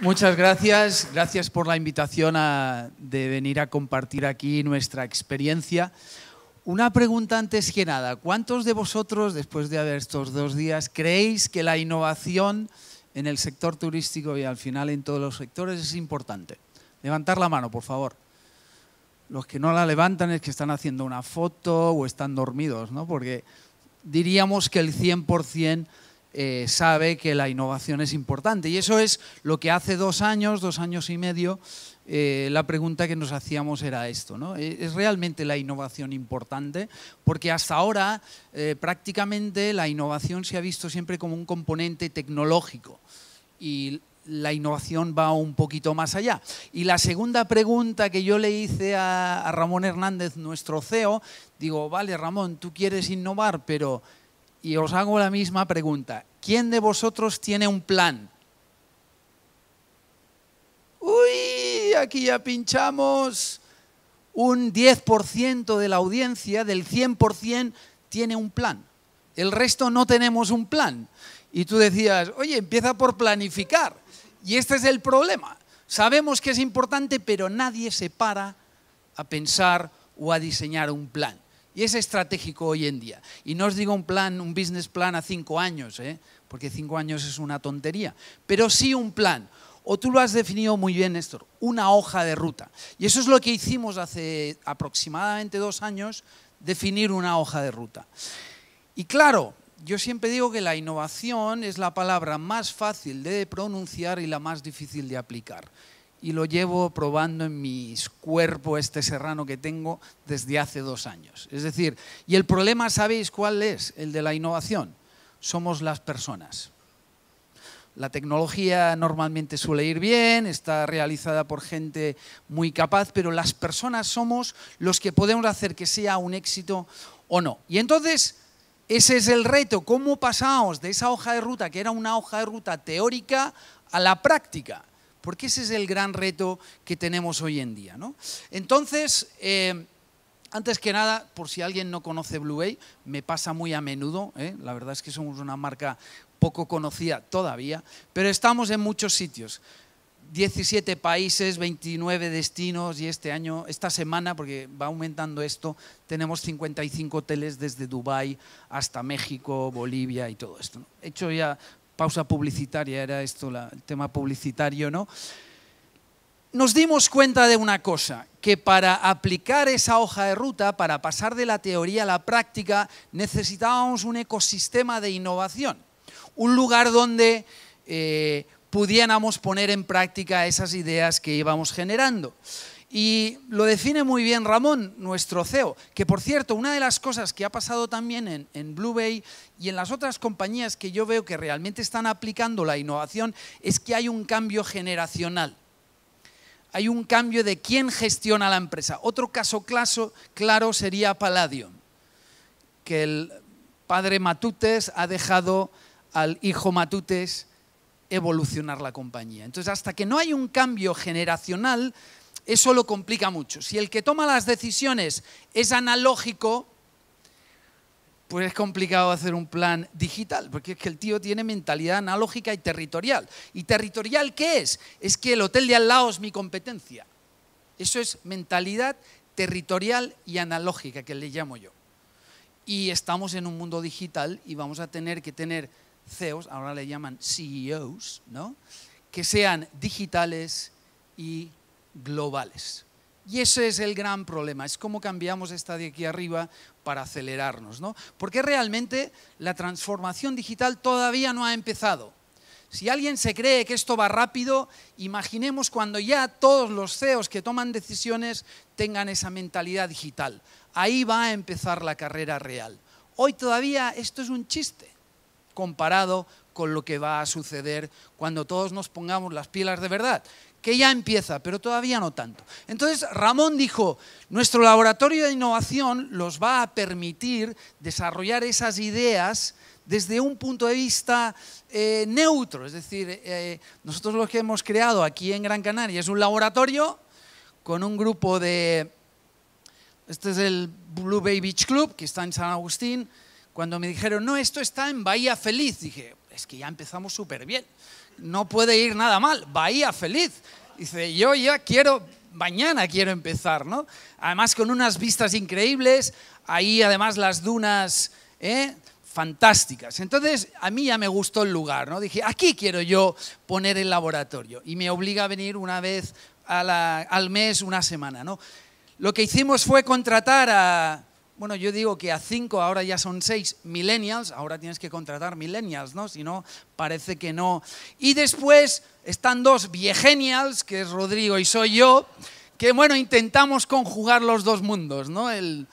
Muchas gracias, gracias por la invitación de venir a compartir aquí nuestra experiencia. Una pregunta antes que nada, ¿cuántos de vosotros, después de haber estos dos días, creéis que la innovación en el sector turístico y al final en todos los sectores es importante? Levantar la mano, por favor. Los que no la levantan es que están haciendo una foto o están dormidos, ¿no? Porque diríamos que el 100% eh, sabe que la innovación es importante. Y eso es lo que hace dos años, dos años y medio, eh, la pregunta que nos hacíamos era esto, ¿no? ¿E-, ¿Es realmente la innovación importante? Porque hasta ahora eh, prácticamente la innovación se ha visto siempre como un componente tecnológico y la innovación va un poquito más allá. Y la segunda pregunta que yo le hice a, a Ramón Hernández, nuestro CEO, digo, vale Ramón, tú quieres innovar, pero... Y os hago la misma pregunta, ¿Quién de vosotros tiene un plan? Uy, aquí ya pinchamos. Un 10% de la audiencia, del 100%, tiene un plan. El resto no tenemos un plan. Y tú decías, oye, empieza por planificar. Y este es el problema. Sabemos que es importante, pero nadie se para a pensar o a diseñar un plan. Y es estratégico hoy en día. Y no os digo un plan, un business plan a cinco años, ¿eh? porque cinco años es una tontería, pero sí un plan. O tú lo has definido muy bien, Néstor, una hoja de ruta. Y eso es lo que hicimos hace aproximadamente dos años, definir una hoja de ruta. Y claro, yo siempre digo que la innovación es la palabra más fácil de pronunciar y la más difícil de aplicar. Y lo llevo probando en mi cuerpo este serrano que tengo desde hace dos años. Es decir, y el problema, ¿sabéis cuál es? El de la innovación somos las personas. La tecnología normalmente suele ir bien, está realizada por gente muy capaz, pero las personas somos los que podemos hacer que sea un éxito o no. Y entonces, ese es el reto, cómo pasamos de esa hoja de ruta, que era una hoja de ruta teórica, a la práctica. Porque ese es el gran reto que tenemos hoy en día. Entonces, eh, antes que nada, por si alguien no conoce Blue Bay, me pasa muy a menudo, ¿eh? la verdad es que somos una marca poco conocida todavía, pero estamos en muchos sitios. 17 países, 29 destinos y este año, esta semana, porque va aumentando esto, tenemos 55 hoteles desde Dubái hasta México, Bolivia y todo esto. He hecho ya pausa publicitaria, era esto el tema publicitario, ¿no? nos dimos cuenta de una cosa, que para aplicar esa hoja de ruta, para pasar de la teoría a la práctica, necesitábamos un ecosistema de innovación, un lugar donde eh, pudiéramos poner en práctica esas ideas que íbamos generando. Y lo define muy bien Ramón, nuestro CEO, que por cierto, una de las cosas que ha pasado también en, Blue Bay y en las otras compañías que yo veo que realmente están aplicando la innovación es que hay un cambio generacional hay un cambio de quién gestiona la empresa. Otro caso claro sería Palladium, que el padre Matutes ha dejado al hijo Matutes evolucionar la compañía. Entonces, hasta que no hay un cambio generacional, eso lo complica mucho. Si el que toma las decisiones es analógico, pues es complicado hacer un plan digital, porque es que el tío tiene mentalidad analógica y territorial. ¿Y territorial qué es? Es que el hotel de al lado es mi competencia. Eso es mentalidad territorial y analógica, que le llamo yo. Y estamos en un mundo digital y vamos a tener que tener CEOs, ahora le llaman CEOs, ¿no? que sean digitales y globales. Y ese es el gran problema, es cómo cambiamos esta de aquí arriba para acelerarnos, ¿no? Porque realmente la transformación digital todavía no ha empezado. Si alguien se cree que esto va rápido, imaginemos cuando ya todos los CEOs que toman decisiones tengan esa mentalidad digital. Ahí va a empezar la carrera real. Hoy todavía esto es un chiste comparado con lo que va a suceder cuando todos nos pongamos las pilas de verdad que ya empieza, pero todavía no tanto. Entonces Ramón dijo, nuestro laboratorio de innovación los va a permitir desarrollar esas ideas desde un punto de vista eh, neutro. Es decir, eh, nosotros lo que hemos creado aquí en Gran Canaria es un laboratorio con un grupo de... Este es el Blue Bay Beach Club, que está en San Agustín. Cuando me dijeron, no, esto está en Bahía Feliz, dije, es que ya empezamos súper bien no puede ir nada mal. Bahía feliz. Dice, yo ya quiero, mañana quiero empezar, ¿no? Además con unas vistas increíbles, ahí además las dunas ¿eh? fantásticas. Entonces a mí ya me gustó el lugar, ¿no? Dije, aquí quiero yo poner el laboratorio. Y me obliga a venir una vez al mes, una semana, ¿no? Lo que hicimos fue contratar a bueno, yo digo que a cinco, ahora ya son seis millennials, ahora tienes que contratar millennials, ¿no? Si no, parece que no. Y después están dos viegenials, que es Rodrigo y soy yo, que bueno, intentamos conjugar los dos mundos, ¿no? El,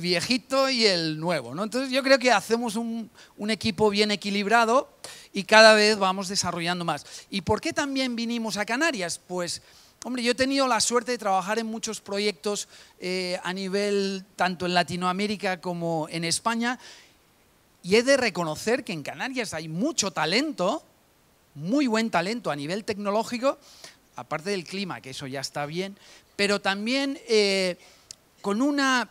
viejito y el nuevo. ¿no? Entonces yo creo que hacemos un, equipo bien equilibrado y cada vez vamos desarrollando más. ¿Y por qué también vinimos a Canarias? Pues Hombre, yo he tenido la suerte de trabajar en muchos proyectos eh, a nivel tanto en Latinoamérica como en España y he de reconocer que en Canarias hay mucho talento, muy buen talento a nivel tecnológico, aparte del clima, que eso ya está bien, pero también eh, con, una,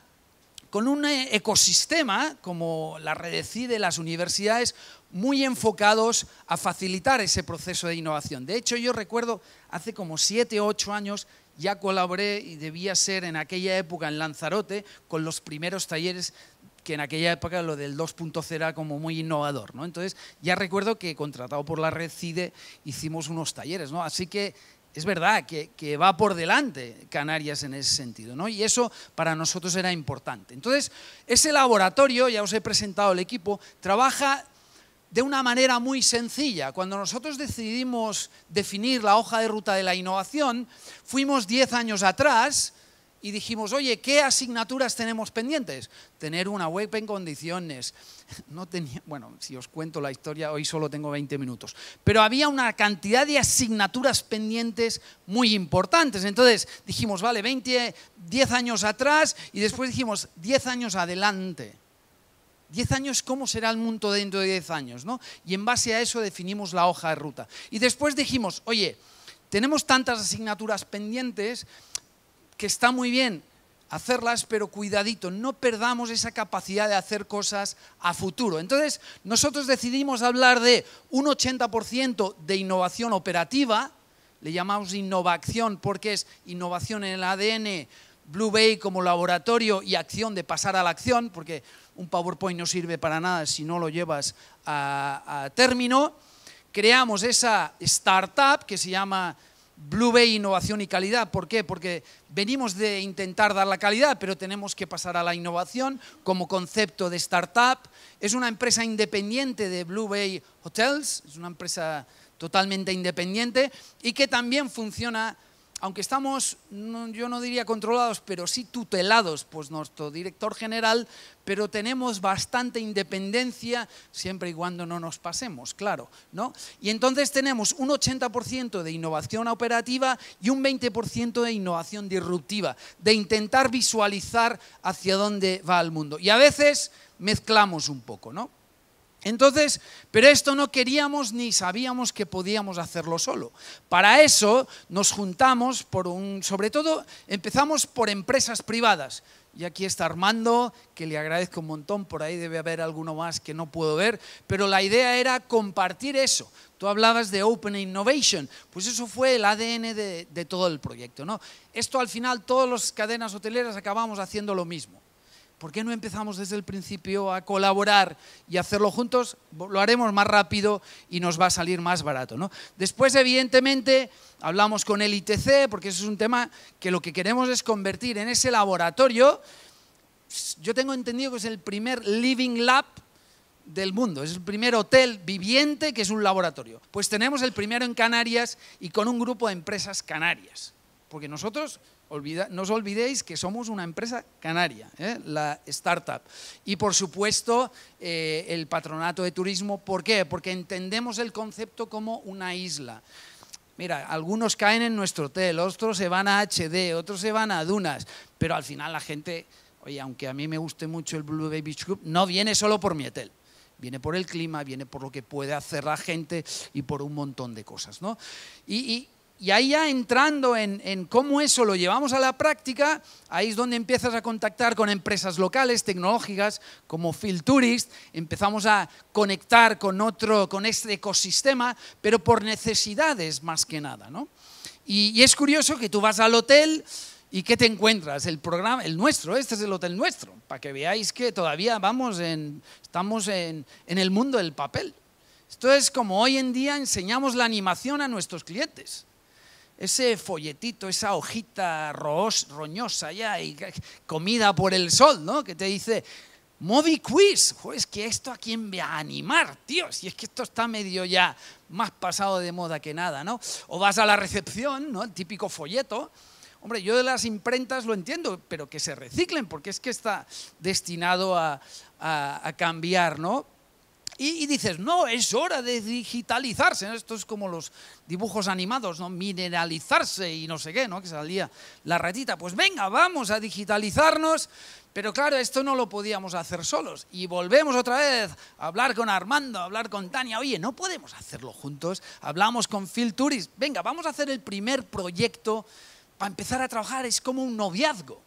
con un eh, ecosistema como la Redecide, las universidades, muy enfocados a facilitar ese proceso de innovación. De hecho, yo recuerdo hace como 7 o 8 años ya colaboré y debía ser en aquella época en Lanzarote con los primeros talleres que en aquella época lo del 2.0 era como muy innovador, ¿no? Entonces, ya recuerdo que contratado por la red CIDE hicimos unos talleres, ¿no? Así que es verdad que, que, va por delante Canarias en ese sentido, ¿no? Y eso para nosotros era importante. Entonces, ese laboratorio, ya os he presentado el equipo, trabaja de una manera muy sencilla. Cuando nosotros decidimos definir la hoja de ruta de la innovación, fuimos 10 años atrás y dijimos, oye, ¿qué asignaturas tenemos pendientes? Tener una web en condiciones. No tenía, bueno, si os cuento la historia, hoy solo tengo 20 minutos. Pero había una cantidad de asignaturas pendientes muy importantes. Entonces dijimos, vale, 20, 10 años atrás y después dijimos, 10 años adelante. 10 años, ¿cómo será el mundo dentro de 10 años? ¿no? Y en base a eso definimos la hoja de ruta. Y después dijimos, oye, tenemos tantas asignaturas pendientes que está muy bien hacerlas, pero cuidadito, no perdamos esa capacidad de hacer cosas a futuro. Entonces, nosotros decidimos hablar de un 80% de innovación operativa, le llamamos innovación porque es innovación en el ADN, Blue Bay como laboratorio y acción de pasar a la acción, porque un PowerPoint no sirve para nada si no lo llevas a, término. Creamos esa startup que se llama Blue Bay Innovación y Calidad. ¿Por qué? Porque venimos de intentar dar la calidad, pero tenemos que pasar a la innovación como concepto de startup. Es una empresa independiente de Blue Bay Hotels, es una empresa totalmente independiente y que también funciona aunque estamos, yo no diría controlados, pero sí tutelados, pues nuestro director general, pero tenemos bastante independencia siempre y cuando no nos pasemos, claro, ¿no? Y entonces tenemos un 80% de innovación operativa y un 20% de innovación disruptiva, de intentar visualizar hacia dónde va el mundo. Y a veces mezclamos un poco, ¿no? Entonces, pero esto no queríamos ni sabíamos que podíamos hacerlo solo. Para eso nos juntamos por un, sobre todo empezamos por empresas privadas. Y aquí está Armando, que le agradezco un montón, por ahí debe haber alguno más que no puedo ver, pero la idea era compartir eso. Tú hablabas de Open Innovation, pues eso fue el ADN de, todo el proyecto. ¿no? Esto al final, todas las cadenas hoteleras acabamos haciendo lo mismo ¿Por qué no empezamos desde el principio a colaborar y hacerlo juntos? Lo haremos más rápido y nos va a salir más barato. Después, evidentemente, hablamos con el ITC, porque ese es un tema que lo que queremos es convertir en ese laboratorio. Yo tengo entendido que es el primer Living Lab del mundo, es el primer hotel viviente que es un laboratorio. Pues tenemos el primero en Canarias y con un grupo de empresas canarias porque nosotros, olvida, no os olvidéis que somos una empresa canaria, ¿eh? la startup. Y por supuesto, eh, el patronato de turismo, ¿por qué? Porque entendemos el concepto como una isla. Mira, algunos caen en nuestro hotel, otros se van a HD, otros se van a dunas, pero al final la gente, oye, aunque a mí me guste mucho el Blue Baby Beach Club, no viene solo por mi hotel viene por el clima, viene por lo que puede hacer la gente y por un montón de cosas. ¿no? y, y ahí ya entrando en, cómo eso lo llevamos a la práctica, ahí es donde empiezas a contactar con empresas locales, tecnológicas, como Tourist. empezamos a conectar con otro, con este ecosistema, pero por necesidades más que nada, ¿no? y, es curioso que tú vas al hotel y ¿qué te encuentras? El programa, el nuestro, este es el hotel nuestro, para que veáis que todavía vamos en, estamos en, en el mundo del papel. Esto es como hoy en día enseñamos la animación a nuestros clientes ese folletito, esa hojita roñosa ya y comida por el sol, ¿no? Que te dice, Moby Quiz, que esto a quién va a animar, tío, si es que esto está medio ya más pasado de moda que nada, ¿no? O vas a la recepción, ¿no? El típico folleto. Hombre, yo de las imprentas lo entiendo, pero que se reciclen, porque es que está destinado a cambiar, ¿no? Y, dices, no, es hora de digitalizarse. Esto es como los dibujos animados, ¿no? Mineralizarse y no sé qué, ¿no? Que salía la ratita. Pues venga, vamos a digitalizarnos. Pero claro, esto no lo podíamos hacer solos. Y volvemos otra vez a hablar con Armando, a hablar con Tania. Oye, no podemos hacerlo juntos. Hablamos con Phil Turis. Venga, vamos a hacer el primer proyecto para empezar a trabajar. Es como un noviazgo.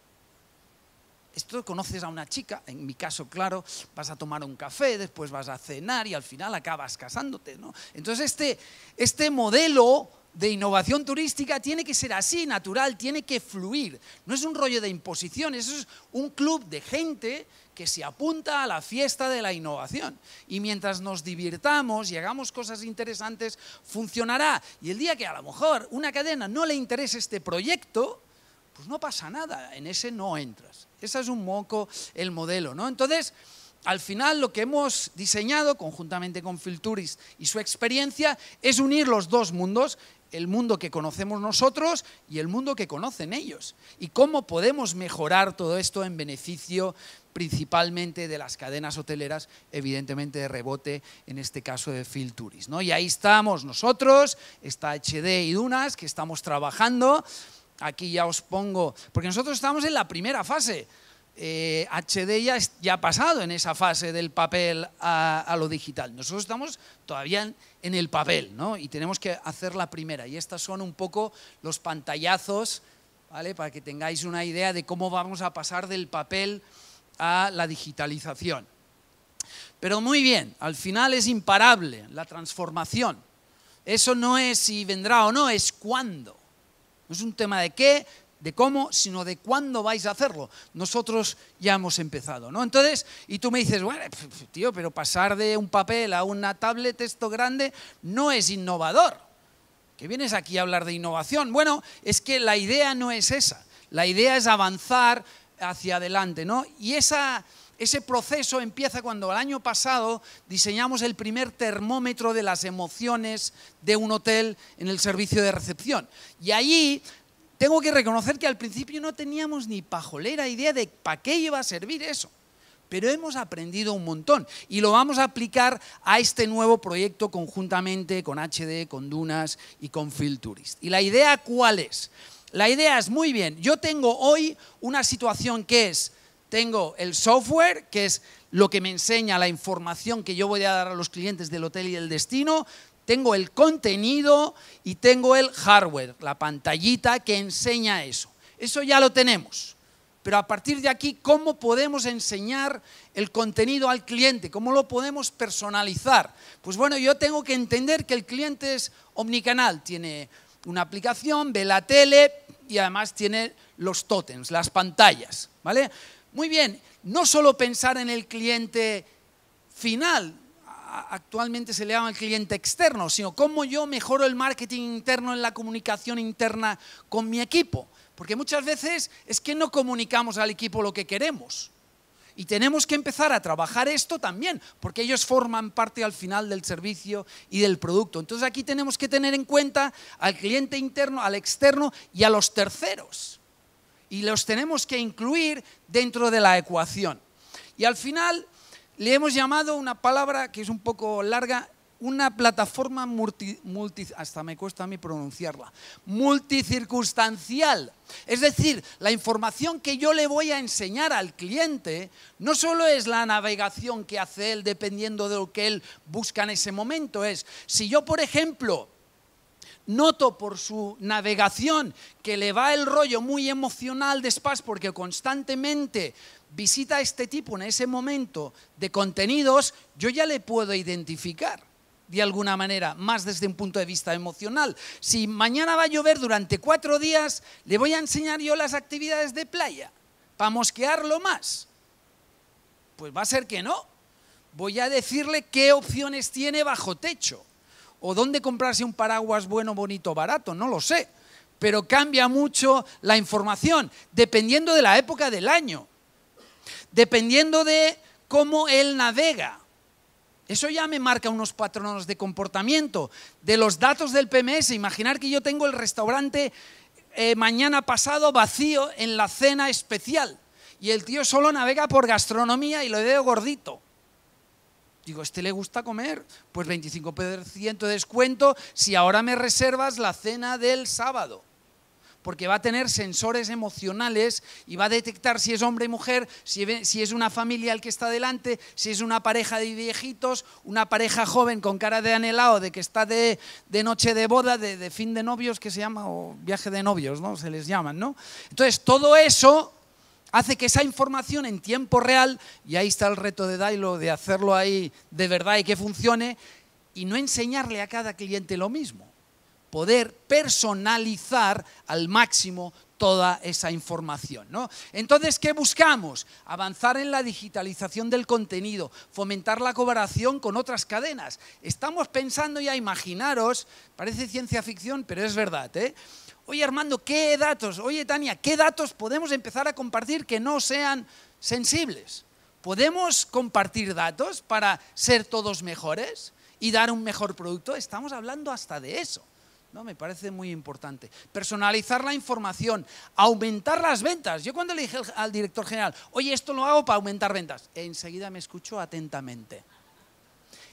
Esto conoces a una chica, en mi caso, claro, vas a tomar un café, después vas a cenar y al final acabas casándote. ¿no? Entonces, este, este modelo de innovación turística tiene que ser así, natural, tiene que fluir. No es un rollo de imposición, es un club de gente que se apunta a la fiesta de la innovación. Y mientras nos divirtamos y hagamos cosas interesantes, funcionará. Y el día que a lo mejor una cadena no le interese este proyecto, pues no pasa nada, en ese no entras. Ese es un moco el modelo, ¿no? Entonces, al final lo que hemos diseñado conjuntamente con Filturis y su experiencia es unir los dos mundos, el mundo que conocemos nosotros y el mundo que conocen ellos. Y cómo podemos mejorar todo esto en beneficio principalmente de las cadenas hoteleras, evidentemente de rebote, en este caso de Filturis. ¿no? Y ahí estamos nosotros, está HD y Dunas, que estamos trabajando aquí ya os pongo, porque nosotros estamos en la primera fase. HD eh, ya, ha pasado en esa fase del papel a, lo digital. Nosotros estamos todavía en, el papel, ¿no? Y tenemos que hacer la primera. Y estas son un poco los pantallazos, ¿vale? Para que tengáis una idea de cómo vamos a pasar del papel a la digitalización. Pero muy bien, al final es imparable la transformación. Eso no es si vendrá o no, es cuándo. No es un tema de qué, de cómo, sino de cuándo vais a hacerlo. Nosotros ya hemos empezado, ¿no? Entonces, y tú me dices, bueno, tío, pero pasar de un papel a una tablet, esto grande, no es innovador. Que vienes aquí a hablar de innovación. Bueno, es que la idea no es esa. La idea es avanzar hacia adelante, ¿no? Y esa ese proceso empieza cuando el año pasado diseñamos el primer termómetro de las emociones de un hotel en el servicio de recepción. Y allí tengo que reconocer que al principio no teníamos ni pajolera idea de para qué iba a servir eso pero hemos aprendido un montón y lo vamos a aplicar a este nuevo proyecto conjuntamente con HD, con Dunas y con Field Tourist. ¿Y la idea cuál es? La idea es, muy bien, yo tengo hoy una situación que es tengo el software, que es lo que me enseña la información que yo voy a dar a los clientes del hotel y del destino, tengo el contenido y tengo el hardware, la pantallita que enseña eso. Eso ya lo tenemos. Pero a partir de aquí, ¿cómo podemos enseñar el contenido al cliente? ¿Cómo lo podemos personalizar? Pues bueno, yo tengo que entender que el cliente es omnicanal, tiene una aplicación, ve la tele y además tiene los totems, las pantallas, ¿vale? Muy bien, no solo pensar en el cliente final, actualmente se le llama el cliente externo, sino cómo yo mejoro el marketing interno en la comunicación interna con mi equipo. Porque muchas veces es que no comunicamos al equipo lo que queremos. Y tenemos que empezar a trabajar esto también, porque ellos forman parte al final del servicio y del producto. Entonces aquí tenemos que tener en cuenta al cliente interno, al externo y a los terceros y los tenemos que incluir dentro de la ecuación. Y al final le hemos llamado una palabra que es un poco larga, una plataforma multi, hasta me cuesta a mí pronunciarla, multicircunstancial. Es decir, la información que yo le voy a enseñar al cliente no solo es la navegación que hace él dependiendo de lo que él busca en ese momento, es si yo, por ejemplo, Noto por su navegación que le va el rollo muy emocional de Spas porque constantemente visita a este tipo en ese momento de contenidos, yo ya le puedo identificar de alguna manera, más desde un punto de vista emocional. Si mañana va a llover durante cuatro días, le voy a enseñar yo las actividades de playa para mosquearlo más. Pues va a ser que no. Voy a decirle qué opciones tiene bajo techo o dónde comprarse un paraguas bueno, bonito, barato, no lo sé. Pero cambia mucho la información, dependiendo de la época del año, dependiendo de cómo él navega. Eso ya me marca unos patrones de comportamiento. De los datos del PMS, imaginar que yo tengo el restaurante eh, mañana pasado vacío en la cena especial y el tío solo navega por gastronomía y lo veo gordito. Digo, ¿este le gusta comer? Pues 25% de descuento si ahora me reservas la cena del sábado. Porque va a tener sensores emocionales y va a detectar si es hombre y mujer, si es una familia el que está delante, si es una pareja de viejitos, una pareja joven con cara de anhelado, de que está de, noche de boda, de, fin de novios, que se llama, o viaje de novios, ¿no? Se les llaman, ¿no? Entonces, todo eso hace que esa información en tiempo real, y ahí está el reto de Dailo, de hacerlo ahí de verdad y que funcione, y no enseñarle a cada cliente lo mismo. Poder personalizar al máximo toda esa información. Entonces, ¿qué buscamos? Avanzar en la digitalización del contenido, fomentar la cooperación con otras cadenas. Estamos pensando ya, imaginaros, parece ciencia ficción, pero es verdad, ¿eh? oye Armando, ¿qué datos? Oye Tania, ¿qué datos podemos empezar a compartir que no sean sensibles? ¿Podemos compartir datos para ser todos mejores y dar un mejor producto? Estamos hablando hasta de eso. No, me parece muy importante. Personalizar la información, aumentar las ventas. Yo cuando le dije al director general, oye, esto lo hago para aumentar ventas, enseguida me escucho atentamente.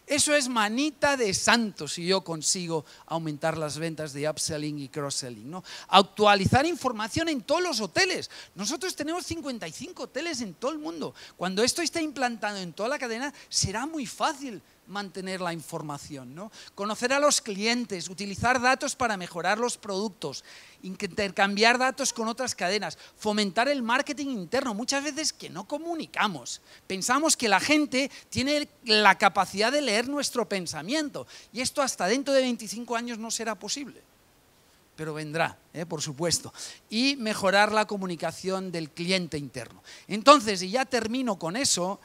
Eso es manita de santo si yo consigo aumentar las ventas de upselling y cross-selling. ¿no? Actualizar información en todos los hoteles. Nosotros tenemos 55 hoteles en todo el mundo. Cuando esto esté implantado en toda la cadena, será muy fácil mantener la información, ¿no? Conocer a los clientes, utilizar datos para mejorar los productos, intercambiar datos con otras cadenas, fomentar el marketing interno, muchas veces que no comunicamos. Pensamos que la gente tiene la capacidad de leer nuestro pensamiento y esto hasta dentro de 25 años no será posible pero vendrá, ¿eh? por supuesto. Y mejorar la comunicación del cliente interno. Entonces, y ya termino con eso,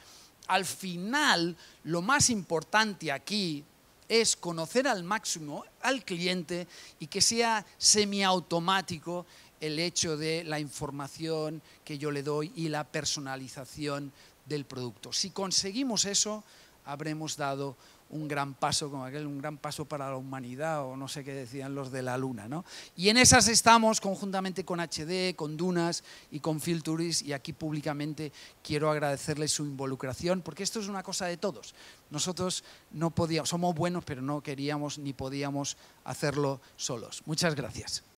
al final lo más importante aquí es conocer al máximo al cliente y que sea semiautomático el hecho de la información que yo le doy y la personalización del producto. Si conseguimos eso, habremos dado un gran paso como aquel, un gran paso para la humanidad o no sé qué decían los de la luna. ¿no? Y en esas estamos conjuntamente con HD, con Dunas y con Filturis y aquí públicamente quiero agradecerles su involucración porque esto es una cosa de todos. Nosotros no podíamos, somos buenos pero no queríamos ni podíamos hacerlo solos. Muchas gracias.